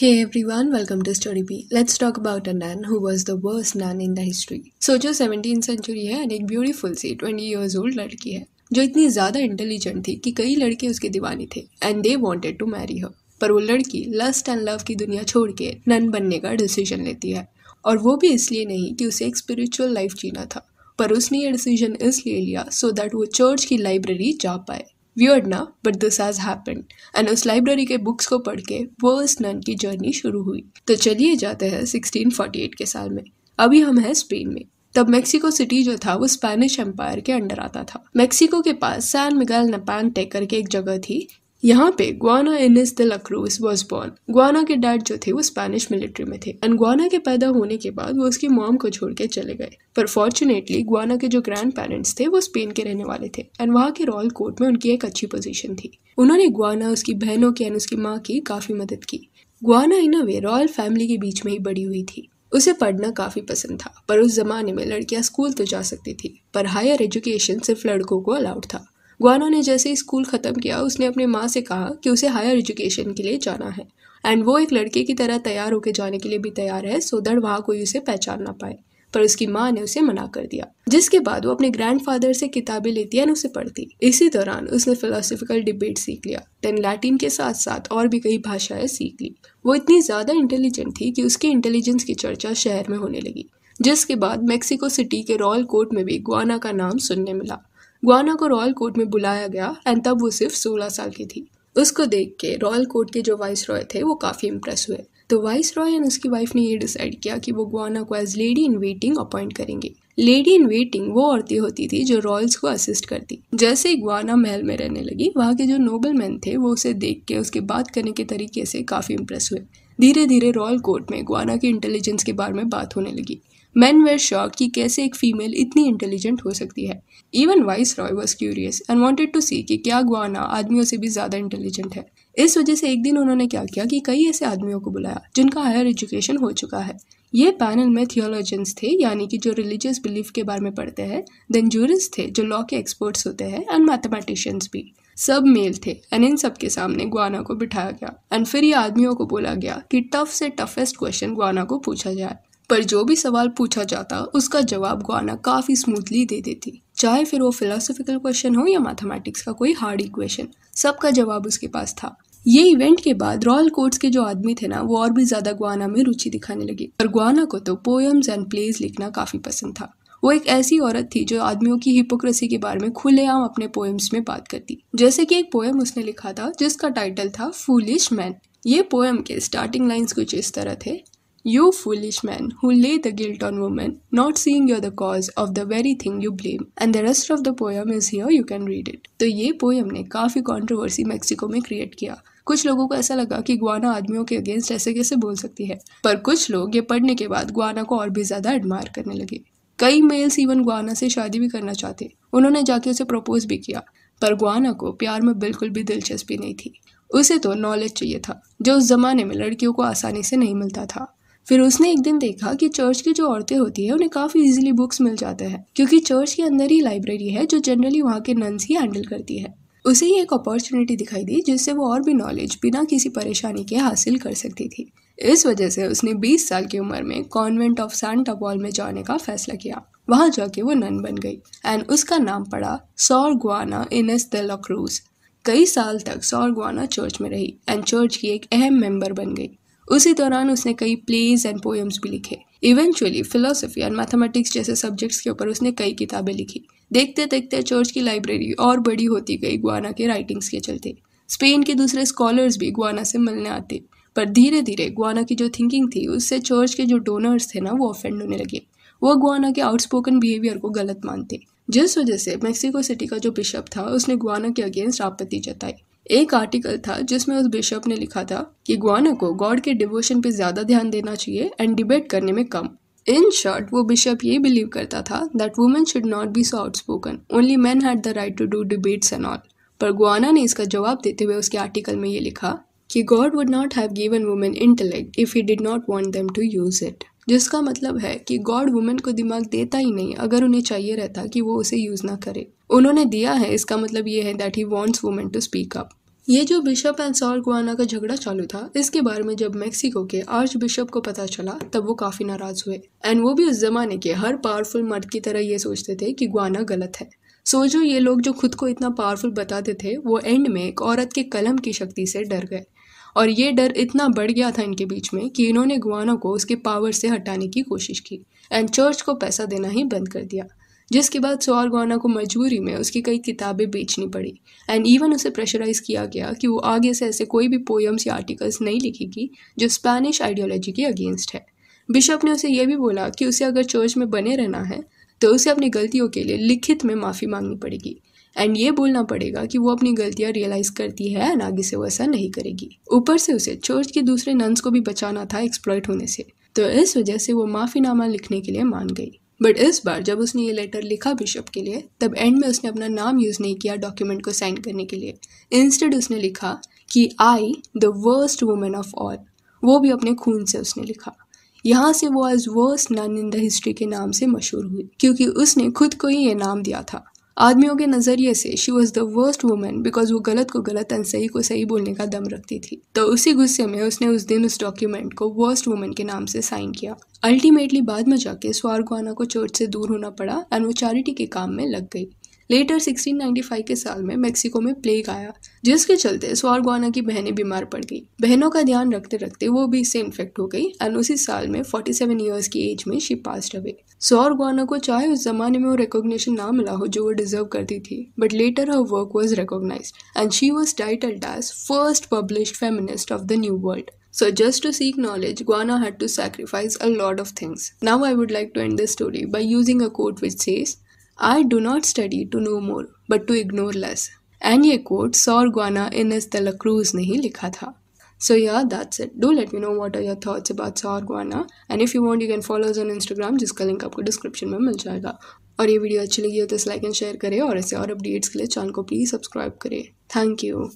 Hey everyone, welcome to Story B. Let's talk about a nun who was the worst nun in the history. So, जो 17th century है और एक beautiful सी 20 years old लड़की है जो इतनी ज़्यादा intelligent थी कि कई लड़के उसके दीवानी थे and they wanted to marry her. पर वो लड़की lust and love की दुनिया छोड़ के नन बनने का decision लेती है और वो भी इसलिए नहीं कि उसे एक spiritual life जीना था पर उसने ये decision इसलिए लिया so that वो church की library जा पाए व्यर्ड ना but this has happened and उस लाइब्रेरी के बुक्स को पढ़ के वो इस नन की जर्नी शुरू हुई तो चलिए जाते हैं सिक्सटीन फोर्टी एट के साल में अभी हम हैं स्पेन में तब मेक्सिको सिटी जो था वो स्पेनिश एम्पायर के अंडर आता था मेक्सिको के पास सैन मिगल नपान टेकर के एक जगह थी यहाँ पे ग्वाना इन दिल अक्रूस वॉज बॉर्न ग्वाना के डैड जो थे वो स्पेनिश मिलिट्री में थे एंड ग्वाना के पैदा होने के बाद वो उसकी मॉम को छोड़ के चले गए पर फॉर्चुनेटली ग्वाना के जो ग्रैंड पेरेंट्स थे वो स्पेन के रहने वाले थे एंड वहाँ के रॉयल कोर्ट में उनकी एक अच्छी पोजिशन थी उन्होंने ग्वाना उसकी बहनों की एंड उसकी माँ की काफ़ी मदद की ग्वाना इन वे रॉयल फैमिली के बीच में ही बड़ी हुई थी उसे पढ़ना काफ़ी पसंद था पर उस जमाने में लड़कियां स्कूल तो जा सकती थी पर हायर एजुकेशन सिर्फ लड़कों को अलाउड था ग्वानो ने जैसे ही स्कूल ख़त्म किया उसने अपनी माँ से कहा कि उसे हायर एजुकेशन के लिए जाना है एंड वो एक लड़के की तरह तैयार होकर जाने के लिए भी तैयार है दर वहाँ कोई उसे पहचान ना पाए पर उसकी माँ ने उसे मना कर दिया जिसके बाद वो अपने ग्रैंडफादर से किताबें लेती और उसे पढ़ती इसी दौरान उसने फिलोसफिकल डिबेट सीख लिया देन लैटिन के साथ साथ और भी कई भाषाएं सीख ली वो इतनी ज़्यादा इंटेलिजेंट थी कि उसके इंटेलिजेंस की चर्चा शहर में होने लगी जिसके बाद मेक्सिको सिटी के रॉयल कोर्ट में भी गुआना का नाम सुनने मिला गुआना को रॉयल कोर्ट में बुलाया गया एंड तब वो सिर्फ सोलह साल की थी उसको देख के रॉयल कोर्ट के जो वाइस रॉय थे वो काफ़ी इम्प्रेस हुए तो वाइस रॉय एंड उसकी वाइफ ने ये डिसाइड किया कि वो गुआना को as lady in waiting appoint करेंगे लेडी इन वेटिंग वो औरतें होती थी जो रॉयल्स को असिस्ट करती जैसे ही ग्वाना महल में रहने लगी वहाँ के जो नोबल मैन थे वो उसे देख के उसके बात करने के तरीके से काफ़ी इम्प्रेस हुए धीरे धीरे रॉयल कोर्ट में ग्वाना की इंटेलिजेंस के बारे में बात होने लगी मैन वेयर शॉक कि कैसे एक फीमेल इतनी इंटेलिजेंट हो सकती है even viceroy was curious and wanted to see कि क्या गुआना आदमियों से भी ज़्यादा इंटेलिजेंट है इस वजह से एक दिन उन्होंने क्या किया कि कई ऐसे आदमियों को बुलाया जिनका हायर एजुकेशन हो चुका है ये पैनल में थियोलॉजियंस थे यानी कि जो रिलीजियस बिलीफ के बारे में पढ़ते हैं देन जूरिस थे जो लॉ के एक्सपर्ट्स होते हैं एंड मैथमेटिशियंस भी सब मेल थे एंड इन सब के सामने गुआना को बिठाया गया एंड फिर ये आदमियों को बोला गया कि टफ से टफेस्ट क्वेश्चन गुआना को पूछा जाए पर जो भी सवाल पूछा जाता उसका जवाब गुआना काफ़ी स्मूथली दे देती चाहे फिर वो फिलोसफिकल क्वेश्चन हो या मैथमेटिक्स का कोई हार्ड इक्वेशन सबका जवाब उसके पास था ये इवेंट के बाद रॉयल कोर्ट्स के जो आदमी थे ना वो और भी ज़्यादा गुआना में रुचि दिखाने लगे पर गुआना को तो पोएम्स एंड प्लेज लिखना काफ़ी पसंद था वो एक ऐसी औरत थी जो आदमियों की हिपोक्रेसी के बारे में खुलेआम अपने पोएम्स में बात करती जैसे कि एक पोएम उसने लिखा था जिसका टाइटल था फूलिश मैन ये पोएम के स्टार्टिंग लाइंस कुछ इस तरह थे You foolish man, who lay the guilt on woman, not seeing you're the cause of the very thing you blame. And the rest of the poem is here, you can read it. तो ये poem ने काफ़ी controversy Mexico में create किया कुछ लोगों को ऐसा लगा कि गुआना आदमियों के अगेंस्ट ऐसे कैसे बोल सकती है पर कुछ लोग ये पढ़ने के बाद गुआना को और भी ज़्यादा एडमायर करने लगे कई मेल्स इवन गुआना से शादी भी करना चाहते उन्होंने जाके उसे प्रपोज भी किया पर गुआना को प्यार में बिल्कुल भी दिलचस्पी नहीं थी उसे तो नॉलेज चाहिए था जो उस ज़माने में लड़कियों को आसानी से नहीं मिलता था फिर उसने एक दिन देखा कि चर्च की जो औरतें होती है उन्हें काफ़ी इजीली बुक्स मिल जाते हैं क्योंकि चर्च के अंदर ही लाइब्रेरी है जो जनरली वहाँ के नन्स ही हैंडल करती है उसे ही एक अपॉर्चुनिटी दिखाई दी जिससे वो और भी नॉलेज बिना किसी परेशानी के हासिल कर सकती थी इस वजह से उसने 20 साल की उम्र में कॉन्वेंट ऑफ सांता अबॉल में जाने का फैसला किया वहाँ जाके वो नन बन गई एंड उसका नाम पड़ा सौर गुआना इनस द लक्रूज कई साल तक सौर गुआना चर्च में रही एंड चर्च की एक अहम मेंबर बन गई उसी दौरान उसने कई प्लेज एंड पोएम्स भी लिखे इवेंचुअली फिलोसफी एंड मैथमेटिक्स जैसे सब्जेक्ट्स के ऊपर उसने कई किताबें लिखी देखते देखते चर्च की लाइब्रेरी और बड़ी होती गई गुआना के राइटिंग्स के चलते स्पेन के दूसरे स्कॉलर्स भी गुआना से मिलने आते पर धीरे धीरे गुआना की जो थिंकिंग थी उससे चर्च के जो डोनर्स थे ना वो ऑफेंड होने लगे वो गुआना के आउटस्पोकन बिहेवियर को गलत मानते जिस वजह से मेक्सिको सिटी का जो बिशप था उसने गुआना के अगेंस्ट आपत्ति जताई एक आर्टिकल था जिसमें उस बिशप ने लिखा था कि ग्वाना को गॉड के डिवोशन पे ज़्यादा ध्यान देना चाहिए एंड डिबेट करने में कम इन शॉर्ट वो बिशप ये बिलीव करता था that women should not be so outspoken only man had the right to do debates and all पर गुआना ने इसका जवाब देते हुए उसके आर्टिकल में ये लिखा कि God would not have given women intellect if he did not want them to use it जिसका मतलब है कि गॉड वुमेन को दिमाग देता ही नहीं अगर उन्हें चाहिए रहता कि वो उसे यूज़ ना करे उन्होंने दिया है इसका मतलब ये है that he wants women to speak up ये जो बिशप एंड सॉल गुआना का झगड़ा चालू था इसके बारे में जब मेक्सिको के आर्च बिशप को पता चला तब वो काफ़ी नाराज़ हुए एंड वो भी उस ज़माने के हर पावरफुल मर्द की तरह ये सोचते थे कि गुआना गलत है सोचो ये लोग जो खुद को इतना पावरफुल बताते थे वो एंड में एक औरत के कलम की शक्ति से डर गए और ये डर इतना बढ़ गया था इनके बीच में कि इन्होंने गुआना को उसके पावर से हटाने की कोशिश की एंड चर्च को पैसा देना ही बंद कर दिया जिसके बाद सोआर गुआना को मजबूरी में उसकी कई किताबें बेचनी पड़ी एंड इवन उसे प्रेशराइज किया गया कि वो आगे से ऐसे कोई भी पोएम्स या आर्टिकल्स नहीं लिखेगी जो स्पेनिश आइडियोलॉजी के अगेंस्ट है बिशप ने उसे यह भी बोला कि उसे अगर चर्च में बने रहना है तो उसे अपनी गलतियों के लिए लिखित में माफ़ी मांगनी पड़ेगी एंड ये बोलना पड़ेगा कि वो अपनी गलतियाँ रियलाइज़ करती है एंड आगे से वो ऐसा नहीं करेगी ऊपर से उसे चर्च के दूसरे नंस को भी बचाना था एक्सप्लॉयट होने से तो इस वजह से वो माफ़ीनामा लिखने के लिए मान गई बट इस बार जब उसने ये लेटर लिखा बिशप के लिए तब एंड में उसने अपना नाम यूज़ नहीं किया डॉक्यूमेंट को साइन करने के लिए इंस्टेड उसने लिखा कि I the worst women of all वो भी अपने खून से उसने लिखा यहाँ से वो as worst nun in the history के नाम से मशहूर हुई क्योंकि उसने खुद को ही ये नाम दिया था आदमियों के नज़रिए से she was the worst women because वो गलत को गलत एंड सही को सही बोलने का दम रखती थी तो उसी गुस्से में उसने उस दिन उस डॉक्यूमेंट को वर्स्ट वुमेन के नाम से साइन किया अल्टीमेटली बाद में जाके स्वार्गवाना को चर्च से दूर होना पड़ा एंड वो चैरिटी के काम में लग गई लेटर 1695 के साल में मेक्सिको में प्लेग आया जिसके चलते स्वारगुआना की बहनें बीमार पड़ गई बहनों का ध्यान रखते रखते वो भी इससे इन्फेक्ट हो गई एंड उसी साल में 47 सेवन ईयर्स की एज में शी पास्ट अवे स्वारगुआना को चाहे उस जमाने में वो रिकॉग्निशन ना मिला हो जो वो डिजर्व करती थी but later her work was recognize and she was titled as first publish feminist of the new world So just to seek knowledge, Guana had to sacrifice a lot of things. Now I would like to end this story by using a quote which says, I do not study to know more but to ignore less and ये quote Sor Juana in is दलक्रूज ने ही लिखा था so या that's it do let me know what are your thoughts about Sor Juana and if you want you can follow us on Instagram जिसका link आपको description में मिल जाएगा और ये वीडियो अच्छी लगी हो तो इस लाइक एंड शेयर करें और ऐसे और अपडेट्स के लिए चैनल को प्लीज़ सब्सक्राइब करें थैंक यू